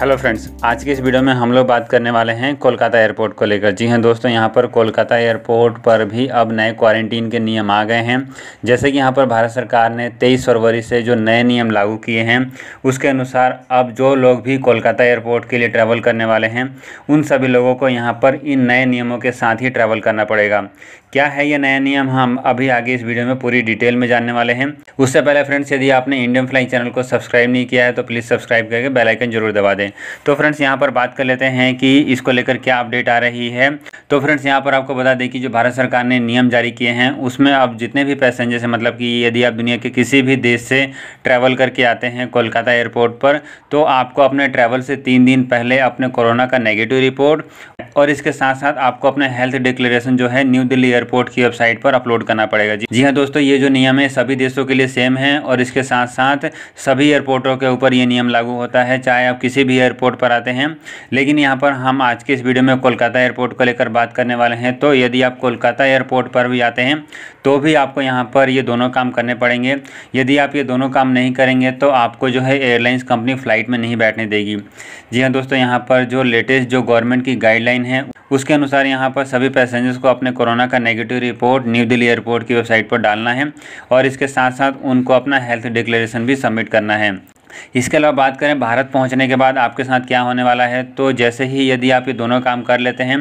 hello friends आज के इस वीडियो में हम लोग बात करने वाले हैं कोलकाता एयरपोर्ट को लेकर जी हाँ दोस्तों यहाँ पर कोलकाता एयरपोर्ट पर भी अब नए क्वारंटीन के नियम आ गए हैं जैसे कि यहाँ पर भारत सरकार ने 23 फरवरी से जो नए नियम लागू किए हैं उसके अनुसार अब जो लोग भी कोलकाता एयरपोर्ट के लिए ट्रैवल करने वाले हैं उन सभी लोगों को यहाँ पर इन नए नियमों के साथ ही ट्रैवल करना पड़ेगा क्या है ये नया नियम हम अभी आगे इस वीडियो में पूरी डिटेल में जानने वाले हैं उससे पहले फ्रेंड्स यदि आपने इंडियन फ्लाइंग चैनल को सब्सक्राइब नहीं किया है तो प्लीज़ सब्सक्राइब करके बेल आइकन जरूर दबा दें तो फ्रेंड्स यहाँ पर बात कर लेते हैं कि इसको लेकर क्या अपडेट आ रही है तो फ्रेंड्स यहाँ पर आपको बता दें कि जो भारत सरकार ने नियम जारी किए हैं उसमें आप जितने भी पैसेंजर्स हैं मतलब कि यदि आप दुनिया के किसी भी देश से ट्रैवल करके आते हैं कोलकाता एयरपोर्ट पर तो आपको अपने ट्रैवल से तीन दिन पहले अपने कोरोना का नेगेटिव रिपोर्ट और इसके साथ साथ आपको अपने हेल्थ डिक्लेरेशन जो है न्यू दिल्ली एयरपोर्ट की वेबसाइट पर अपलोड करना पड़ेगा जी जी हाँ दोस्तों ये जो नियम है सभी देशों के लिए सेम है और इसके साथ साथ सभी एयरपोर्टों के ऊपर ये नियम लागू होता है चाहे आप किसी भी एयरपोर्ट पर आते हैं लेकिन यहाँ पर हम आज के इस वीडियो में कोलकाता एयरपोर्ट को लेकर बात करने वाले हैं तो यदि आप कोलकाता एयरपोर्ट पर भी आते हैं तो भी आपको यहाँ पर ये दोनों काम करने पड़ेंगे यदि आप ये दोनों काम नहीं करेंगे तो आपको जो है एयरलाइंस कंपनी फ़्लाइट में नहीं बैठने देगी जी हाँ दोस्तों यहाँ पर जो लेटेस्ट जो गवर्नमेंट की गाइडलाइन है उसके अनुसार यहाँ पर सभी पैसेंजर्स को अपने कोरोना का negative report New Delhi airport की वेबसाइट पर डालना है और इसके साथ साथ उनको अपना हेल्थ डिक्लेरेशन भी सबमिट करना है इसके अलावा बात करें भारत पहुंचने के बाद आपके साथ क्या होने वाला है तो जैसे ही यदि आप ये दोनों काम कर लेते हैं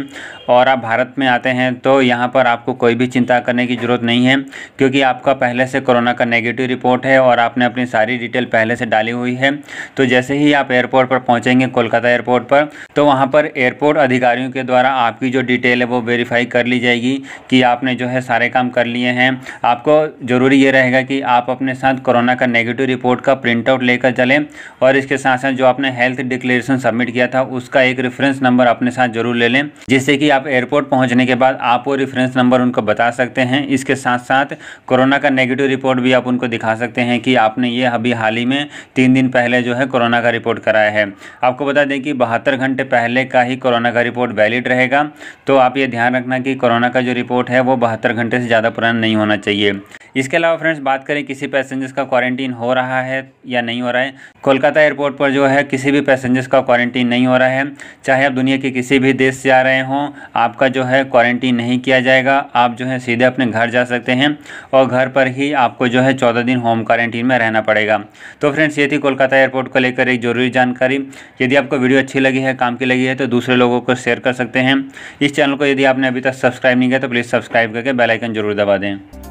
और आप भारत में आते हैं तो यहाँ पर आपको कोई भी चिंता करने की ज़रूरत नहीं है क्योंकि आपका पहले से कोरोना का नेगेटिव रिपोर्ट है और आपने अपनी सारी डिटेल पहले से डाली हुई है तो जैसे ही आप एयरपोर्ट पर पहुँचेंगे कोलकाता एयरपोर्ट पर तो वहाँ पर एयरपोर्ट अधिकारियों के द्वारा आपकी जो डिटेल है वो वेरीफाई कर ली जाएगी कि आपने जो है सारे काम कर लिए हैं आपको ज़रूरी ये रहेगा कि आप अपने साथ कोरोना का नेगेटिव रिपोर्ट का प्रिंटआउट लेकर चलें और इसके साथ साथ जो आपने हेल्थ डिक्लेरेशन सबमिट किया था उसका एक रेफरेंस नंबर अपने साथ जरूर ले लें जिससे कि आप एयरपोर्ट पहुँचने के बाद आप वो रेफरेंस नंबर उनको बता सकते हैं इसके साथ साथ कोरोना का नेगेटिव रिपोर्ट भी आप उनको दिखा सकते हैं कि आपने ये अभी हाल ही में तीन दिन पहले जो है कोरोना का रिपोर्ट कराया है आपको बता दें कि बहत्तर घंटे पहले का ही कोरोना का रिपोर्ट वैलिड रहेगा तो आप ये ध्यान रखना कि कोरोना का जो रिपोर्ट है वो बहत्तर घंटे से ज़्यादा पुराना नहीं होना चाहिए इसके अलावा फ्रेंड्स बात करें किसी पैसेंजर्स का क्वारंटीन हो रहा है या नहीं हो रहा है कोलकाता एयरपोर्ट पर जो है किसी भी पैसेंजर्स का क्वारंटीन नहीं हो रहा है चाहे आप दुनिया के किसी भी देश से आ रहे हों आपका जो है क्वारंटीन नहीं किया जाएगा आप जो है सीधे अपने घर जा सकते हैं और घर पर ही आपको जो है चौदह दिन होम क्वारंटीन में रहना पड़ेगा तो फ्रेंड्स ये थी कोलकाता एयरपोर्ट को लेकर एक ज़रूरी जानकारी यदि आपको वीडियो अच्छी लगी है काम की लगी है तो दूसरे लोगों को शेयर कर सकते हैं इस चैनल को यदि आपने अभी तक सब्सक्राइब नहीं किया तो प्लीज़ सब्सक्राइब करके बेलाइकन जरूर दबा दें